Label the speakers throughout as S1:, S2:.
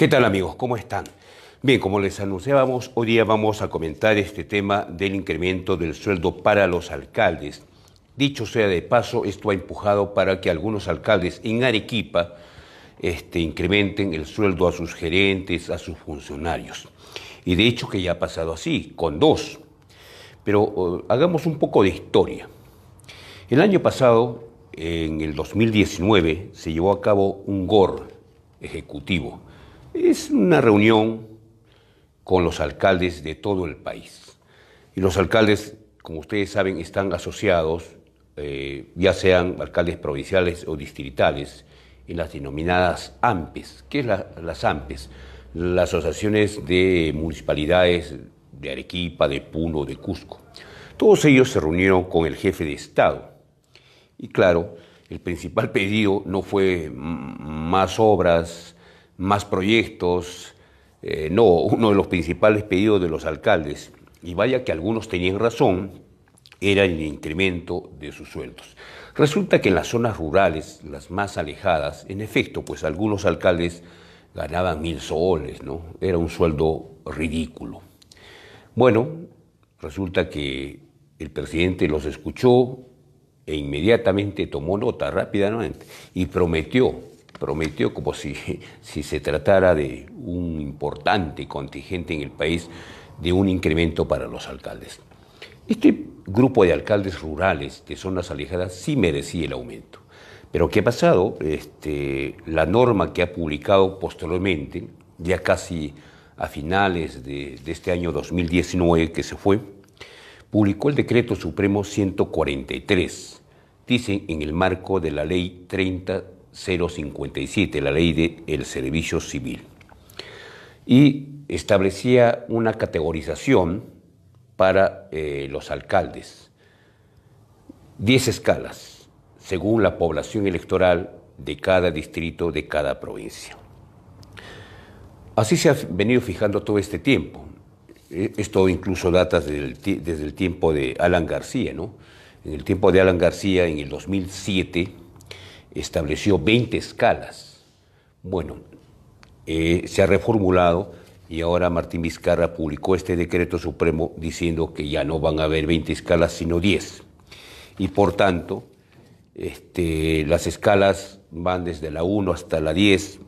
S1: ¿Qué tal amigos? ¿Cómo están? Bien, como les anunciábamos, hoy día vamos a comentar este tema del incremento del sueldo para los alcaldes. Dicho sea de paso, esto ha empujado para que algunos alcaldes en Arequipa este, incrementen el sueldo a sus gerentes, a sus funcionarios. Y de hecho que ya ha pasado así, con dos. Pero oh, hagamos un poco de historia. El año pasado, en el 2019, se llevó a cabo un GOR e ejecutivo es una reunión con los alcaldes de todo el país. Y los alcaldes, como ustedes saben, están asociados, eh, ya sean alcaldes provinciales o distritales, en las denominadas AMPES. ¿Qué es las AMPES? Las asociaciones de municipalidades de Arequipa, de Puno, de Cusco. Todos ellos se reunieron con el jefe de Estado. Y claro, el principal pedido no fue más obras, más proyectos. Eh, no, uno de los principales pedidos de los alcaldes, y vaya que algunos tenían razón, era el incremento de sus sueldos. Resulta que en las zonas rurales, las más alejadas, en efecto, pues algunos alcaldes ganaban mil soles, ¿no? Era un sueldo ridículo. Bueno, resulta que el presidente los escuchó e inmediatamente tomó nota rápidamente y prometió prometió como si, si se tratara de un importante contingente en el país de un incremento para los alcaldes. Este grupo de alcaldes rurales de zonas alejadas sí merecía el aumento. Pero ¿qué ha pasado? Este, la norma que ha publicado posteriormente, ya casi a finales de, de, este año 2019 que se fue, publicó el Decreto Supremo 143, dicen en el marco de la Ley 30 057, la ley del el servicio civil, y establecía una categorización para eh, los alcaldes, 10 escalas, según la población electoral de cada distrito, de cada provincia. Así se ha venido fijando todo este tiempo. Eh, esto incluso data desde el, desde el tiempo de Alan García, ¿no? En el tiempo de Alan García, en el 2007, estableció 20 escalas. Bueno, eh, se ha reformulado y ahora Martín Vizcarra publicó este decreto supremo diciendo que ya no van a haber 20 escalas, sino 10. Y por tanto, este, las escalas van desde la 1 hasta la 10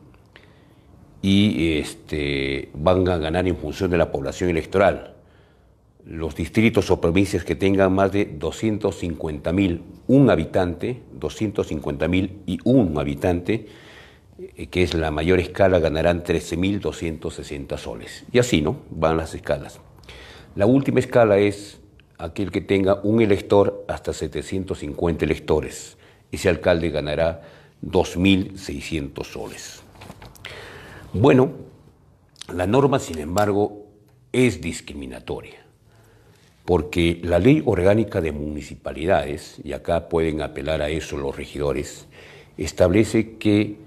S1: y este, van a ganar en función de la población electoral los distritos o provincias que tengan más de 250.000, un habitante, 250.000 y un habitante, eh, que es la mayor escala, ganarán 13.260 soles. Y así, ¿no? Van las escalas. La última escala es aquel que tenga un elector hasta 750 electores. Ese alcalde ganará 2.600 soles. Bueno, la norma, sin embargo, es discriminatoria porque la ley orgánica de municipalidades, y acá pueden apelar a eso los regidores, establece que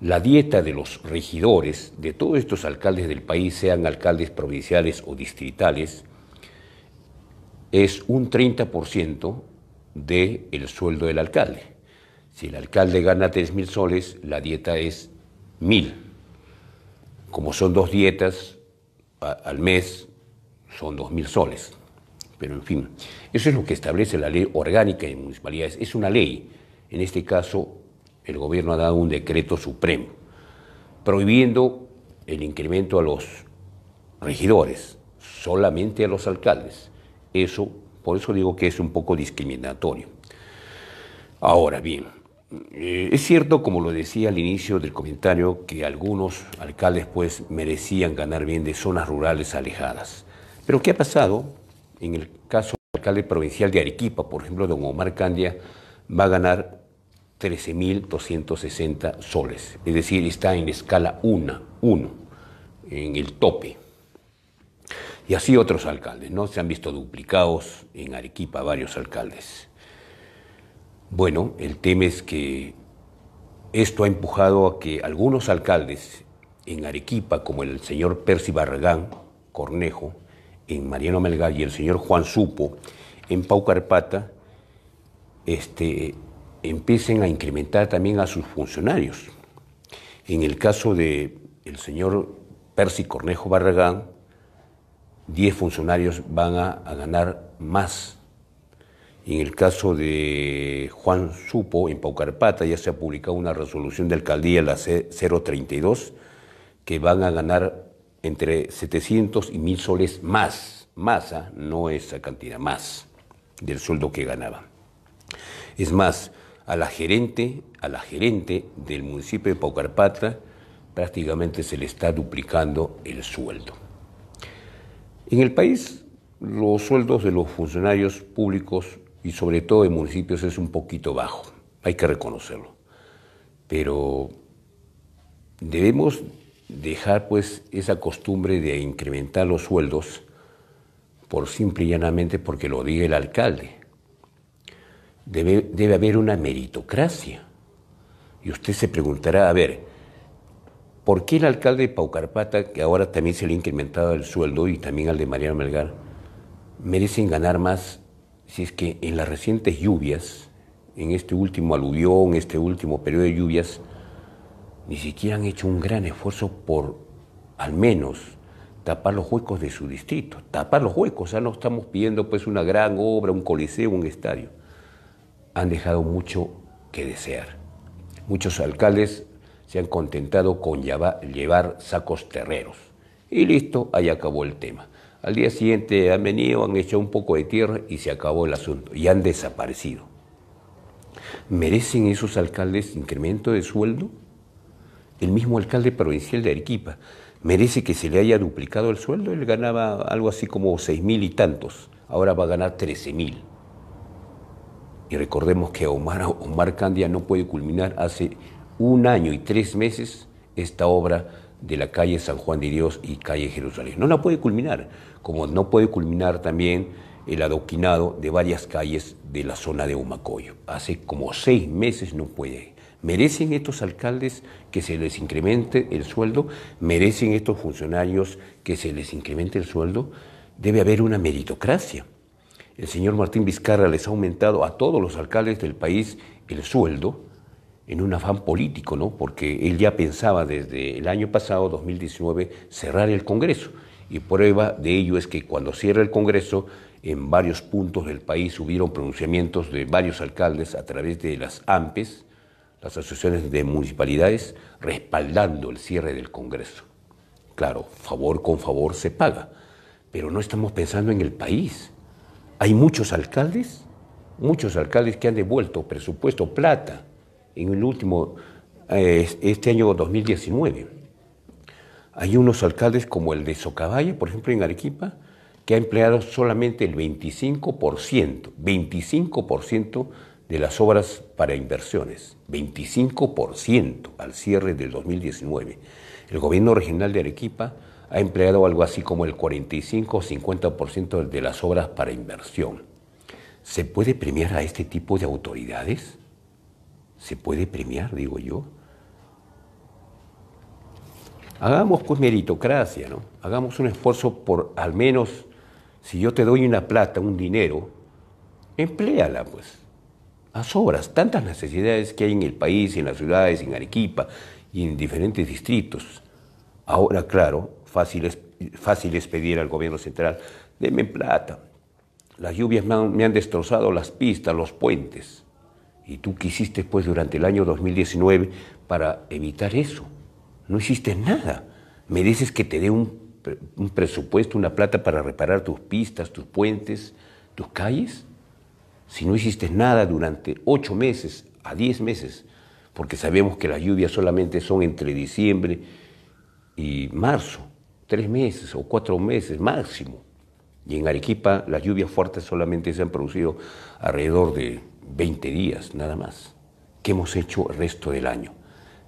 S1: la dieta de los regidores, de todos estos alcaldes del país, sean alcaldes provinciales o distritales, es un 30% del sueldo del alcalde. Si el alcalde gana 3.000 soles, la dieta es 1.000. Como son dos dietas al mes, son 2.000 soles. Pero en fin, eso es lo que establece la ley orgánica de municipalidades. Es una ley. En este caso, el gobierno ha dado un decreto supremo prohibiendo el incremento a los regidores, solamente a los alcaldes. Eso, por eso digo que es un poco discriminatorio. Ahora bien, eh, es cierto, como lo decía al inicio del comentario, que algunos alcaldes pues merecían ganar bien de zonas rurales alejadas. Pero ¿qué ha pasado? En el caso del alcalde provincial de Arequipa, por ejemplo, don Omar Candia, va a ganar 13.260 soles, es decir, está en la escala 1, 1, en el tope. Y así otros alcaldes, ¿no? Se han visto duplicados en Arequipa varios alcaldes. Bueno, el tema es que esto ha empujado a que algunos alcaldes en Arequipa, como el señor Percy Barragán Cornejo, en Mariano Melgar y el señor Juan Supo en Paucarpata este, empiecen a incrementar también a sus funcionarios. En el caso del el señor Percy Cornejo Barragán, 10 funcionarios van a, ganar más. En el caso de Juan Supo, en Paucarpata, ya se ha publicado una resolución de alcaldía, la 032, que van a ganar entre 700 y 1000 soles más, masa, no esa cantidad, más del sueldo que ganaba. Es más, a la gerente, a la gerente del municipio de Paucarpatra prácticamente se le está duplicando el sueldo. En el país los sueldos de los funcionarios públicos y sobre todo en municipios es un poquito bajo, hay que reconocerlo. Pero debemos dejar pues esa costumbre de incrementar los sueldos por simple y llanamente porque lo diga el alcalde. Debe, haber una meritocracia. Y usted se preguntará, a ver, ¿por qué el alcalde de Paucarpata, que ahora también se le ha incrementado el sueldo y también al de Mariano Melgar, merecen ganar más si es que en las recientes lluvias, en este último aluvión, en este último periodo de lluvias, ni siquiera han hecho un gran esfuerzo por al menos tapar los huecos de su distrito, tapar los huecos, o sea, no estamos pidiendo pues una gran obra, un coliseo, un estadio. Han dejado mucho que desear. Muchos alcaldes se han contentado con llevar sacos terreros. Y listo, ahí acabó el tema. Al día siguiente han venido, han hecho un poco de tierra y se acabó el asunto. Y han desaparecido. ¿Merecen esos alcaldes incremento de sueldo? el mismo alcalde provincial de Arequipa, merece que se le haya duplicado el sueldo, él ganaba algo así como seis mil y tantos, ahora va a ganar 13 mil. Y recordemos que Omar, Omar Candia no puede culminar hace un año y tres meses esta obra de la calle San Juan de Dios y calle Jerusalén. No la puede culminar, como no puede culminar también el adoquinado de varias calles de la zona de Humacoyo. Hace como seis meses no puede. ¿Merecen estos alcaldes que se les incremente el sueldo? ¿Merecen estos funcionarios que se les incremente el sueldo? Debe haber una meritocracia. El señor Martín Vizcarra les ha aumentado a todos los alcaldes del país el sueldo en un afán político, ¿no? Porque él ya pensaba desde el año pasado, 2019, cerrar el Congreso. Y prueba de ello es que cuando cierra el Congreso, en varios puntos del país hubieron pronunciamientos de varios alcaldes a través de las AMPES, las asociaciones de municipalidades respaldando el cierre del Congreso. Claro, favor con favor se paga, pero no estamos pensando en el país. Hay muchos alcaldes, muchos alcaldes que han devuelto presupuesto plata en el último, eh, este año 2019. Hay unos alcaldes como el de Socavalle, por ejemplo, en Arequipa, que ha empleado solamente el 25%, 25% de las obras para inversiones, 25% al cierre del 2019. El gobierno regional de Arequipa ha empleado algo así como el 45 o 50% de las obras para inversión. ¿Se puede premiar a este tipo de autoridades? ¿Se puede premiar, digo yo? Hagamos pues meritocracia, ¿no? Hagamos un esfuerzo por al menos, si yo te doy una plata, un dinero, empléala pues las obras, tantas necesidades que hay en el país, en las ciudades, en Arequipa y en diferentes distritos. Ahora, claro, fácil es, pedir al gobierno central, deme plata. Las lluvias me han, destrozado las pistas, los puentes. ¿Y tú qué hiciste pues durante el año 2019 para evitar eso? No hiciste nada. Me dices que te dé un presupuesto, una plata para reparar tus pistas, tus puentes, tus calles. Si no hiciste nada durante ocho meses a diez meses, porque sabemos que las lluvias solamente son entre diciembre y marzo, tres meses o cuatro meses máximo. Y en Arequipa las lluvias fuertes solamente se han producido alrededor de 20 días, nada más. ¿Qué hemos hecho el resto del año?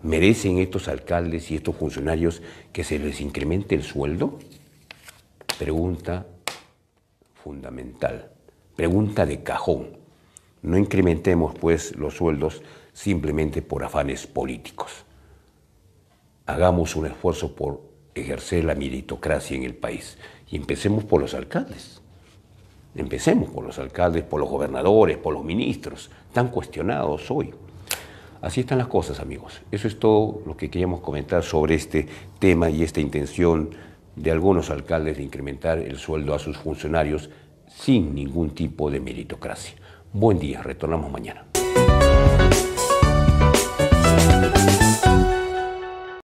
S1: ¿Merecen estos alcaldes y estos funcionarios que se les incremente el sueldo? Pregunta fundamental. Pregunta de cajón. No incrementemos, pues, los sueldos simplemente por afanes políticos. Hagamos un esfuerzo por ejercer la meritocracia en el país y empecemos por los alcaldes. Empecemos por los alcaldes, por los gobernadores, por los ministros, tan cuestionados hoy. Así están las cosas, amigos. Eso es todo lo que queríamos comentar sobre este tema y esta intención de algunos alcaldes de incrementar el sueldo a sus funcionarios sin ningún tipo de meritocracia. Buen día, retornamos mañana.